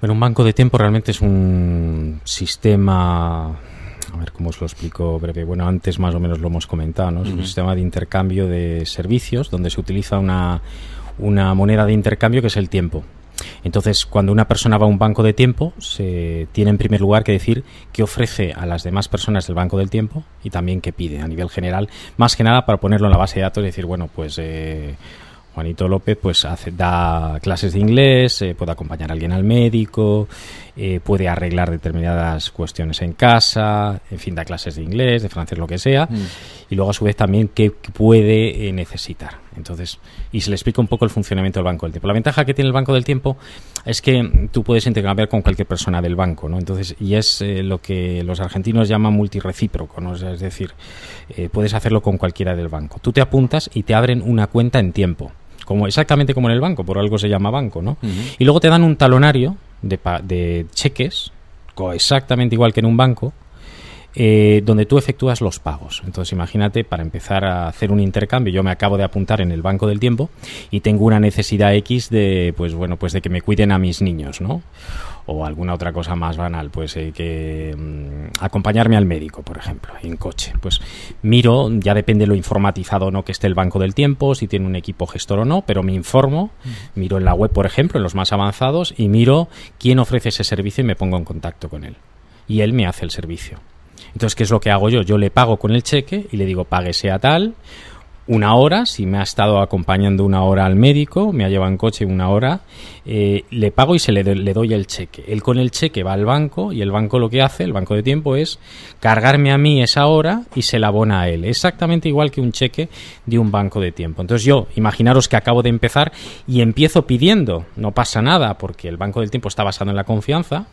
Bueno, un banco de tiempo realmente es un sistema a ver cómo os lo explico breve. Bueno, antes más o menos lo hemos comentado, ¿no? Es un sistema de intercambio de servicios donde se utiliza una, una, moneda de intercambio que es el tiempo. Entonces, cuando una persona va a un banco de tiempo, se tiene en primer lugar que decir qué ofrece a las demás personas del banco del tiempo y también qué pide a nivel general, más que nada para ponerlo en la base de datos y decir, bueno, pues eh, Juanito López pues hace, da clases de inglés, eh, puede acompañar a alguien al médico, eh, puede arreglar determinadas cuestiones en casa, en fin, da clases de inglés, de francés, lo que sea, mm. y luego a su vez también qué puede eh, necesitar. Entonces, y se le explica un poco el funcionamiento del banco del tiempo. La ventaja que tiene el banco del tiempo es que tú puedes intercambiar con cualquier persona del banco, ¿no? Entonces, y es eh, lo que los argentinos llaman multirecíproco, ¿no? es decir, eh, puedes hacerlo con cualquiera del banco. Tú te apuntas y te abren una cuenta en tiempo. Como, exactamente como en el banco, por algo se llama banco, ¿no? Y luego te dan un talonario de, de cheques, exactamente igual que en un banco, eh, donde tú efectúas los pagos. Entonces imagínate, para empezar a hacer un intercambio, yo me acabo de apuntar en el Banco del Tiempo y tengo una necesidad X de, pues bueno, pues de que me cuiden a mis niños, ¿no? o alguna otra cosa más banal, pues eh, que mm, acompañarme al médico, por ejemplo, en coche. Pues miro, ya depende lo informatizado o no que esté el banco del tiempo, si tiene un equipo gestor o no, pero me informo, mm. miro en la web, por ejemplo, en los más avanzados, y miro quién ofrece ese servicio y me pongo en contacto con él. Y él me hace el servicio. Entonces, ¿qué es lo que hago yo? Yo le pago con el cheque y le digo, páguese a tal, una hora, si me ha estado acompañando una hora al médico, me ha llevado en coche una hora, eh, le pago y se le, doy el cheque. Él con el cheque va al banco y el banco lo que hace, el banco de tiempo, es cargarme a mí esa hora y se la abona a él. Exactamente igual que un cheque de un banco de tiempo. Entonces yo, imaginaros que acabo de empezar y empiezo pidiendo, no pasa nada porque el banco del tiempo está basado en la confianza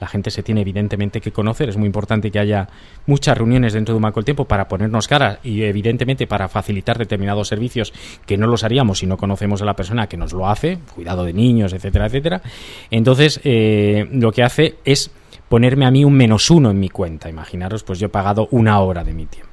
la gente se tiene evidentemente que conocer. Es muy importante que haya muchas reuniones dentro de un banco del tiempo para ponernos cara y evidentemente para facilitar determinados servicios que no los haríamos si no conocemos a la persona que nos lo hace, cuidado de niños, etcétera, etcétera. Entonces, eh, lo que hace es ponerme a mí un menos uno en mi cuenta. Imaginaros, pues yo he pagado una hora de mi tiempo.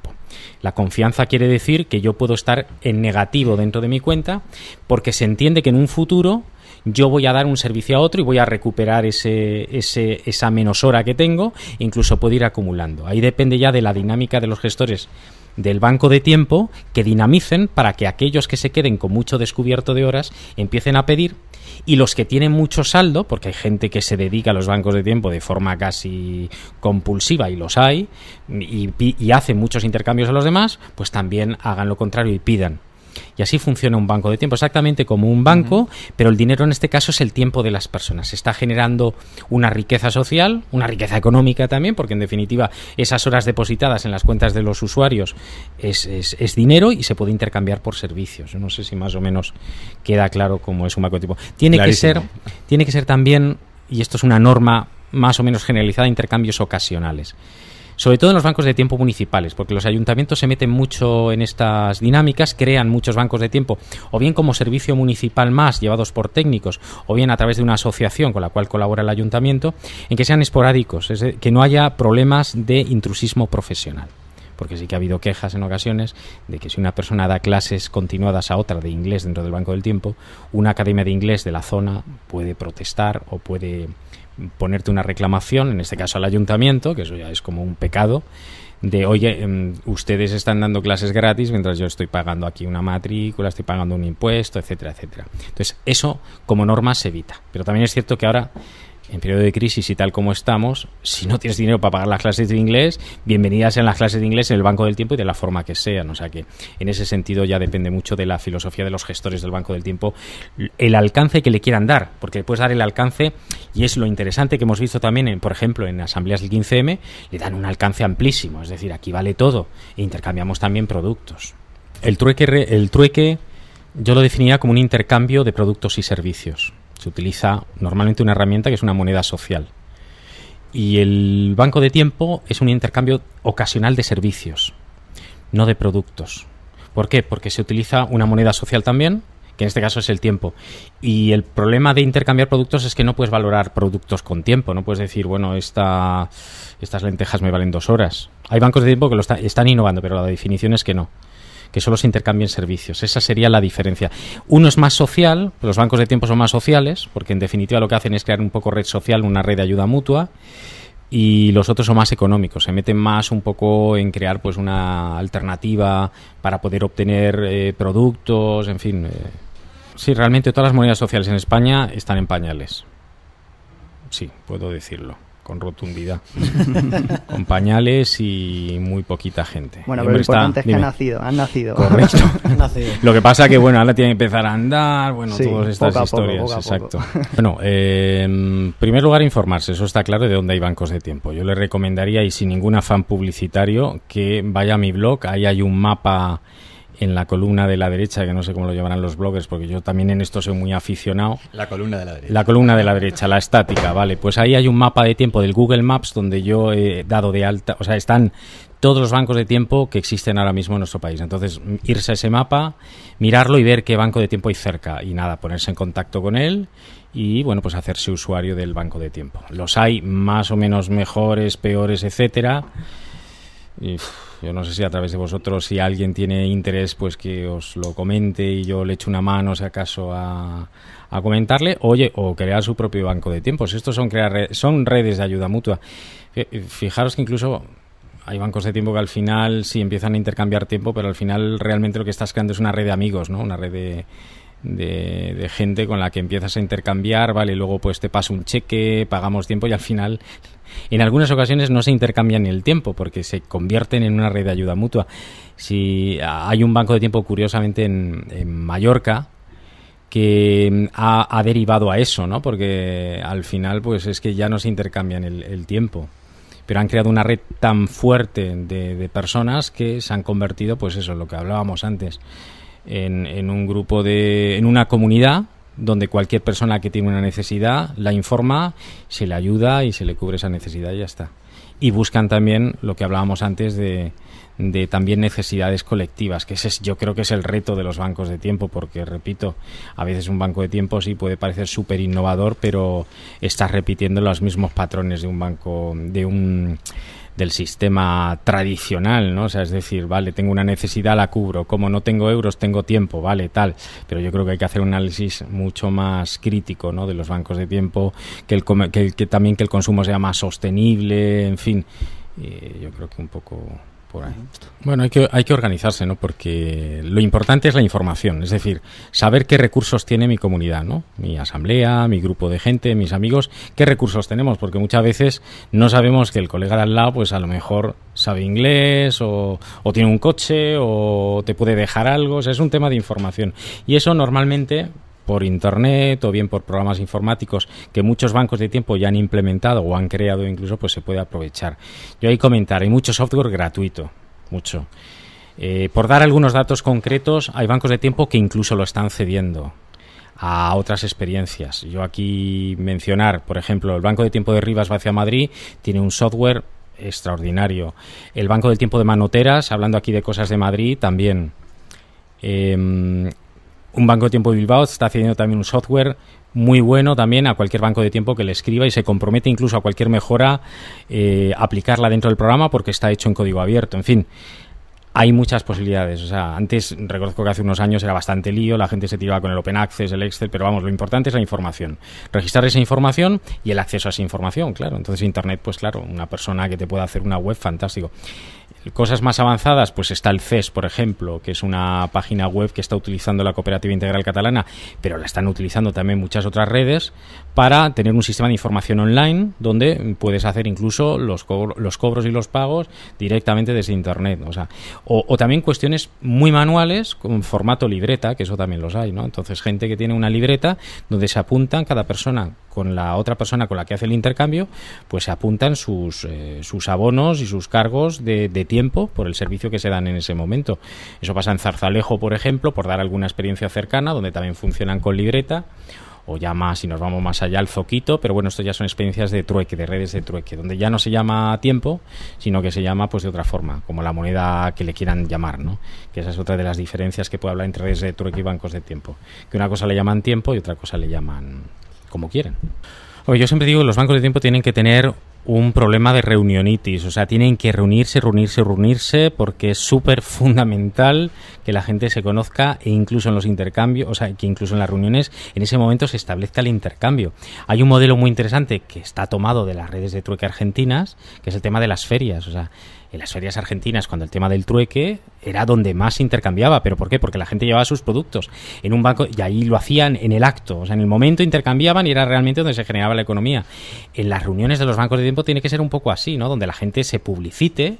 La confianza quiere decir que yo puedo estar en negativo dentro de mi cuenta porque se entiende que en un futuro yo voy a dar un servicio a otro y voy a recuperar ese, esa menos hora que tengo, incluso puedo ir acumulando. Ahí depende ya de la dinámica de los gestores del banco de tiempo que dinamicen para que aquellos que se queden con mucho descubierto de horas empiecen a pedir y los que tienen mucho saldo, porque hay gente que se dedica a los bancos de tiempo de forma casi compulsiva y los hay, y, y hacen muchos intercambios a los demás, pues también hagan lo contrario y pidan. Y así funciona un banco de tiempo, exactamente como un banco, pero el dinero en este caso es el tiempo de las personas. Se está generando una riqueza social, una riqueza económica también, porque en definitiva esas horas depositadas en las cuentas de los usuarios es, es, dinero y se puede intercambiar por servicios. No sé si más o menos queda claro cómo es un banco de tiempo. Tiene que ser, tiene que ser también, y esto es una norma más o menos generalizada, intercambios ocasionales sobre todo en los bancos de tiempo municipales, porque los ayuntamientos se meten mucho en estas dinámicas, crean muchos bancos de tiempo, o bien como servicio municipal más llevados por técnicos, o bien a través de una asociación con la cual colabora el ayuntamiento, en que sean esporádicos, es que no haya problemas de intrusismo profesional porque sí que ha habido quejas en ocasiones de que si una persona da clases continuadas a otra de inglés dentro del Banco del Tiempo, una academia de inglés de la zona puede protestar o puede ponerte una reclamación, en este caso al ayuntamiento, que eso ya es como un pecado, de, oye, em, ustedes están dando clases gratis mientras yo estoy pagando aquí una matrícula, estoy pagando un impuesto, etcétera, etcétera. Entonces, eso como norma se evita. Pero también es cierto que ahora en periodo de crisis y tal como estamos, si no tienes dinero para pagar las clases de inglés, bienvenidas en las clases de inglés en el Banco del Tiempo y de la forma que sean. O sea que en ese sentido ya depende mucho de la filosofía de los gestores del Banco del Tiempo, el alcance que le quieran dar, porque le puedes dar el alcance y es lo interesante que hemos visto también, por ejemplo, en asambleas del 15M, le dan un alcance amplísimo, es decir, aquí vale todo e intercambiamos también productos. El trueque, el trueque yo lo definía como un intercambio de productos y servicios. Se utiliza normalmente una herramienta que es una moneda social. Y el banco de tiempo es un intercambio ocasional de servicios, no de productos. ¿Por qué? Porque se utiliza una moneda social también, que en este caso es el tiempo. Y el problema de intercambiar productos es que no puedes valorar productos con tiempo, no puedes decir, bueno, estas lentejas me valen dos horas. Hay bancos de tiempo que lo están innovando, pero la definición es que no que solo se intercambien servicios. Esa sería la diferencia. Uno es más social, los bancos de tiempo son más sociales, porque en definitiva lo que hacen es crear un poco red social, una red de ayuda mutua y los otros son más económicos, se meten más un poco en crear pues una alternativa para poder obtener eh, productos, en fin. Eh. Sí, realmente todas las monedas sociales en España están en pañales. Sí, puedo decirlo con rotundidad. con pañales y muy poquita gente. Bueno, pero lo importante que han nacido, han nacido. Correcto. han nacido. Lo que pasa que, bueno, ahora tiene que empezar a andar, bueno, todas estas historias. exacto. Bueno, eh, en primer lugar, informarse, eso está claro, de dónde hay bancos de tiempo. Yo le recomendaría, y sin ningún afán publicitario, que vaya a mi blog, ahí hay un mapa en la columna de la derecha, que no sé cómo lo llevarán los bloggers, porque yo también en esto soy muy aficionado. La columna de la derecha. La columna de la derecha, la estática, vale. Pues ahí hay un mapa de tiempo del Google Maps donde yo he dado de alta, o sea, están todos los bancos de tiempo que existen ahora mismo en nuestro país. Entonces, irse a ese mapa, mirarlo y ver qué banco de tiempo hay cerca. Y nada, ponerse en contacto con él y, bueno, pues hacerse usuario del banco de tiempo. Los hay más o menos mejores, peores, etcétera yo no sé si a través de vosotros, si alguien tiene interés, pues que os lo comente y yo le echo una mano, si acaso, a, comentarle. Oye, o crear su propio banco de tiempos. Estos son, crear, son redes de ayuda mutua. Fijaros que incluso hay bancos de tiempo que al final sí empiezan a intercambiar tiempo, pero al final realmente lo que estás creando es una red de amigos, ¿no? Una red de, de gente con la que empiezas a intercambiar, vale, luego pues te paso un cheque, pagamos tiempo y al final en algunas ocasiones no se intercambian el tiempo porque se convierten en una red de ayuda mutua. Si ah, hay un banco de tiempo, curiosamente, en, Mallorca, que mm, ha, derivado a eso, ¿no? Porque al final, pues es que ya no se intercambian el, el tiempo. Pero han creado una red tan fuerte de, personas que se han convertido, pues eso, lo que hablábamos antes, en, en un grupo de. en una comunidad donde cualquier persona que tiene una necesidad la informa, se le ayuda y se le cubre esa necesidad y ya está. Y buscan también lo que hablábamos antes de, también necesidades colectivas, que es, yo creo que es el reto de los bancos de tiempo, porque repito, a veces un banco de tiempo sí puede parecer súper innovador, pero estás repitiendo los mismos patrones de un banco, de un del sistema tradicional, ¿no? O sea, es decir, vale, tengo una necesidad, la cubro, como no tengo euros, tengo tiempo, vale, tal. Pero yo creo que hay que hacer un análisis mucho más crítico, ¿no? De los bancos de tiempo, que, el, que, también que el consumo sea más sostenible, en fin. Eh, yo creo que un poco por Bueno, hay que, hay que organizarse, ¿no? Porque lo importante es la información, es decir, saber qué recursos tiene mi comunidad, ¿no? Mi asamblea, mi grupo de gente, mis amigos, qué recursos tenemos, porque muchas veces no sabemos que el colega de al lado, pues a lo mejor sabe inglés o, o tiene un coche o te puede dejar algo, o sea, es un tema de información. Y eso normalmente por internet o bien por programas informáticos que muchos bancos de tiempo ya han implementado o han creado incluso, pues se puede aprovechar. Yo ahí comentar, hay mucho software gratuito, mucho. Eh, por dar algunos datos concretos, hay bancos de tiempo que incluso lo están cediendo a otras experiencias. Yo aquí mencionar, por ejemplo, el Banco de Tiempo de Rivas va hacia Madrid, tiene un software extraordinario. El Banco del Tiempo de Manoteras, hablando aquí de cosas de Madrid, también. Em, un banco de tiempo de Bilbao está haciendo también un software muy bueno también a cualquier banco de tiempo que le escriba y se compromete incluso a cualquier mejora eh, aplicarla dentro del programa porque está hecho en código abierto. En fin, hay muchas posibilidades. O sea, antes reconozco que hace unos años era bastante lío, la gente se tiraba con el Open Access, el Excel, pero vamos, lo importante es la información. Registrar esa información y el acceso a esa información, claro. Entonces Internet, pues claro, una persona que te pueda hacer una web, fantástico. Cosas más avanzadas, pues está el CES, por ejemplo, que es una página web que está utilizando la Cooperativa Integral Catalana, pero la están utilizando también muchas otras redes para tener un sistema de información online donde puedes hacer incluso los, cobros y los pagos directamente desde Internet. O, también cuestiones muy manuales con formato libreta, que eso también los hay. ¿no? Entonces, gente que tiene una libreta donde se apuntan cada persona con la otra persona con la que hace el intercambio, pues se apuntan sus, eh, sus abonos y sus cargos de, tiempo por el servicio que se dan en ese momento. Eso pasa en Zarzalejo, por ejemplo, por dar alguna experiencia cercana, donde también funcionan con libreta, o ya más, si nos vamos más allá, al Zoquito, pero bueno, esto ya son experiencias de trueque, de redes de trueque, donde ya no se llama tiempo, sino que se llama pues de otra forma, como la moneda que le quieran llamar, ¿no? Que esa es otra de las diferencias que puede hablar entre redes de trueque y bancos de tiempo, que una cosa le llaman tiempo y otra cosa le llaman como quieren. Oye, yo siempre digo que los bancos de tiempo tienen que tener un problema de reunionitis, o sea, tienen que reunirse, reunirse, reunirse, porque es súper fundamental que la gente se conozca e incluso en los intercambios, o sea, que incluso en las reuniones, en ese momento se establezca el intercambio. Hay un modelo muy interesante que está tomado de las redes de trueque argentinas, que es el tema de las ferias, o sea, en las ferias argentinas, cuando el tema del trueque era donde más se intercambiaba. ¿Pero por qué? Porque la gente llevaba sus productos en un banco y ahí lo hacían en el acto. O sea, en el momento intercambiaban y era realmente donde se generaba la economía. En las reuniones de los bancos de tiempo tiene que ser un poco así, ¿no? Donde la gente se publicite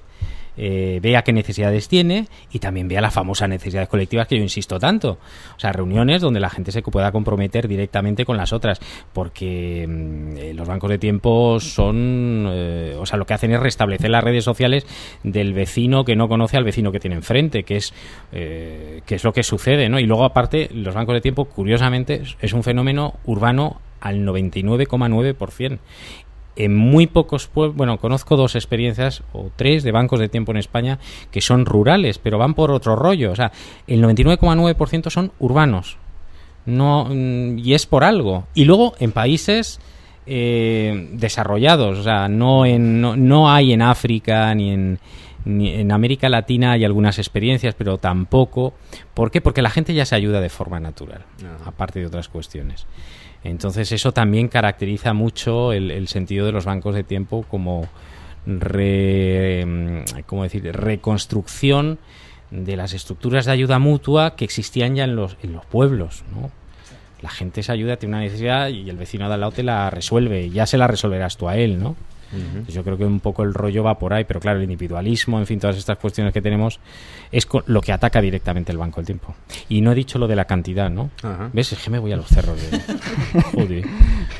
eh, vea qué necesidades tiene y también vea las famosas necesidades colectivas que yo insisto tanto. O sea, reuniones donde la gente se pueda comprometer directamente con las otras, porque mm, eh, los bancos de tiempo son, eh, o sea, lo que hacen es restablecer las redes sociales del vecino que no conoce al vecino que tiene enfrente, que es, que es lo que sucede, ¿no? Y luego aparte, los bancos de tiempo, curiosamente, es un fenómeno urbano al 99,9% en muy pocos pueblos, bueno, conozco dos experiencias o tres de bancos de tiempo en España que son rurales, pero van por otro rollo. O sea, el 99,9% son urbanos. No, mm, y es por algo. Y luego en países eh, desarrollados, o sea, no, no, hay en África ni en, América Latina hay algunas experiencias, pero tampoco. ¿Por qué? Porque la gente ya se ayuda de forma natural, ah. aparte de otras cuestiones. Entonces eso también caracteriza mucho el, sentido de los bancos de tiempo como em, decir? reconstrucción de las estructuras de ayuda mutua que existían ya en los, en los pueblos. La gente se ayuda, tiene una necesidad y el vecino de al lado te la resuelve. Y ya se la resolverás tú a él, ¿no? Yo creo que un poco el rollo va por ahí, pero claro, el individualismo, en fin, todas estas cuestiones que tenemos, es lo que ataca directamente el Banco del Tiempo. Y no he dicho lo de la cantidad, ¿no? ¿Ves? Es que me voy a los cerros. De... Joder.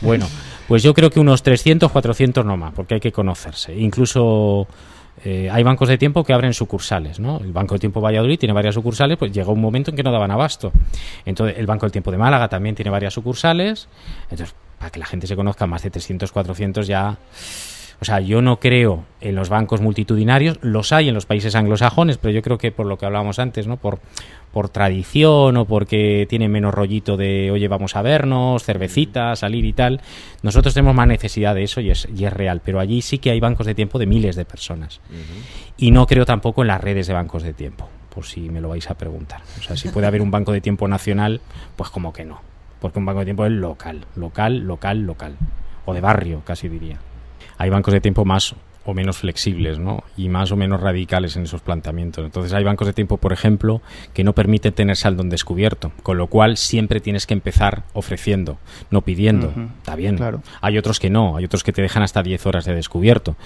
Bueno, pues yo creo que unos 300, 400 no más, porque hay que conocerse. Incluso... Eh, hay bancos de tiempo que abren sucursales, ¿no? El Banco del Tiempo Valladolid tiene varias sucursales, pues llegó un momento en que no daban abasto. Entonces, el Banco del Tiempo de Málaga también tiene varias sucursales. Entonces, para que la gente se conozca, más de 300, 400 ya o sea, yo no creo en los bancos multitudinarios, los hay en los países anglosajones, pero yo creo que por lo que hablábamos antes, ¿no? Por, por tradición o porque tiene menos rollito de, oye, vamos a vernos, cervecita, mm. salir y tal. Nosotros tenemos más necesidad de eso y es, y es real, pero allí sí que hay bancos de tiempo de miles de personas. Y no creo tampoco en las redes de bancos de tiempo, por si me lo vais a preguntar. O sea, si puede haber un banco de tiempo nacional, pues como que no, porque un banco de tiempo es local, local, local, local, o de barrio, casi diría hay bancos de tiempo más o menos flexibles ¿no? y más o menos radicales en esos planteamientos. Entonces hay bancos de tiempo, por ejemplo, que no permiten tener saldo en descubierto, con lo cual siempre tienes que empezar ofreciendo, no pidiendo. Está bien. Claro. Hay otros que no, hay otros que te dejan hasta 10 horas de descubierto.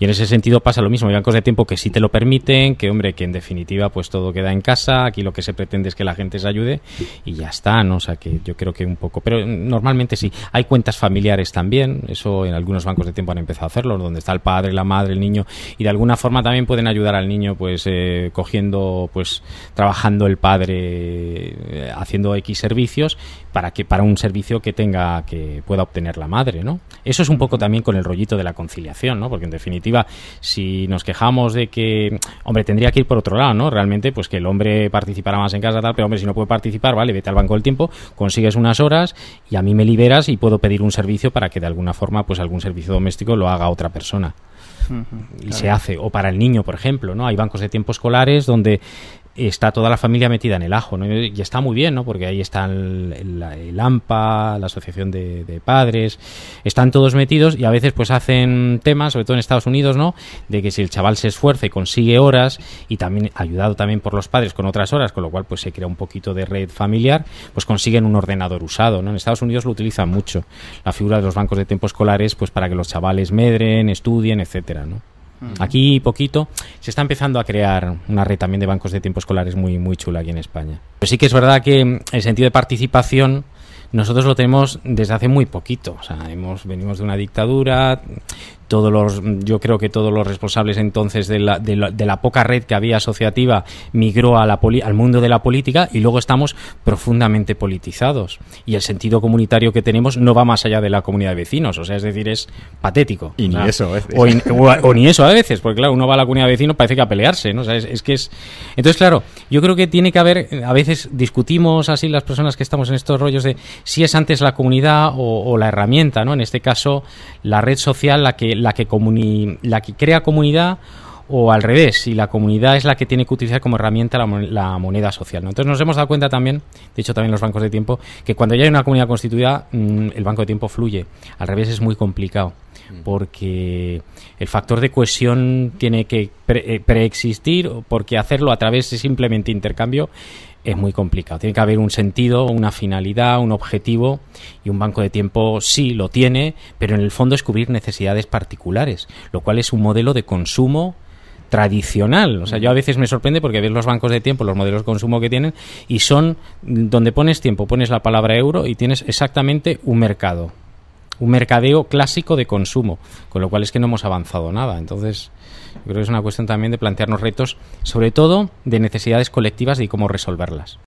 Y en ese sentido pasa lo mismo. Hay bancos de tiempo que sí te lo permiten, que hombre, que en definitiva pues todo queda en casa, aquí lo que se pretende es que la gente se ayude y ya está, ¿no? O sea que yo creo que un poco, pero normalmente sí. Hay cuentas familiares también, eso en algunos bancos de tiempo han empezado a hacerlo, donde está el padre, la madre, el niño, y de alguna forma también pueden ayudar al niño, pues eh, cogiendo, pues trabajando el padre, eh, haciendo X servicios para que para un servicio que tenga que pueda obtener la madre, ¿no? Eso es un poco también con el rollito de la conciliación, ¿no? Porque en definitiva, si nos quejamos de que, hombre, tendría que ir por otro lado, ¿no? Realmente, pues que el hombre participara más en casa, tal, pero hombre, si no puede participar, vale, vete al banco del tiempo, consigues unas horas y a mí me liberas y puedo pedir un servicio para que de alguna forma, pues algún servicio doméstico lo haga otra persona y se hace. O para el niño, por ejemplo, ¿no? Hay bancos de tiempo escolares donde está toda la familia metida en el ajo, ¿no? Y está muy bien, ¿no? Porque ahí está el, AMPA, la Asociación de, de, Padres, están todos metidos y a veces pues hacen temas, sobre todo en Estados Unidos, ¿no? De que si el chaval se esfuerza y consigue horas y también ayudado también por los padres con otras horas, con lo cual pues se crea un poquito de red familiar, pues consiguen un ordenador usado, ¿no? En Estados Unidos lo utilizan mucho, la figura de los bancos de tiempo escolares, pues para que los chavales medren, estudien, etcétera, ¿no? Aquí poquito se está empezando a crear una red también de bancos de tiempo escolares muy, muy chula aquí en España. Pero sí que es verdad que el sentido de participación nosotros lo tenemos desde hace muy poquito. O sea, hemos, venimos de una dictadura, todos los, yo creo que todos los responsables entonces de la, de poca red que había asociativa migró a la al mundo de la política y luego estamos profundamente politizados. Y el sentido comunitario que tenemos no va más allá de la comunidad de vecinos, o sea, es decir, es patético. Y ni eso a veces. O, ni eso a veces, porque claro, uno va a la comunidad de vecinos, parece que a pelearse, ¿no? es, es que es... Entonces, claro, yo creo que tiene que haber, a veces discutimos así las personas que estamos en estos rollos de si es antes la comunidad o, o la herramienta, ¿no? En este caso, la red social la que la que, la que crea comunidad o al revés, si la comunidad es la que tiene que utilizar como herramienta la, moneda social. Entonces nos hemos dado cuenta también, de hecho también los bancos de tiempo, que cuando ya hay una comunidad constituida, mm, el banco de tiempo fluye. Al revés es muy complicado, mm. porque el factor de cohesión tiene que eh, preexistir, porque hacerlo a través de simplemente intercambio es muy complicado. Tiene que haber un sentido, una finalidad, un objetivo y un banco de tiempo sí lo tiene, pero en el fondo es cubrir necesidades particulares, lo cual es un modelo de consumo tradicional. O sea, yo a veces me sorprende porque ves los bancos de tiempo, los modelos de consumo que tienen, y son donde pones tiempo, pones la palabra euro y tienes exactamente un mercado un mercadeo clásico de consumo, con lo cual es que no hemos avanzado nada. Entonces, creo que es una cuestión también de plantearnos retos, sobre todo de necesidades colectivas y cómo resolverlas.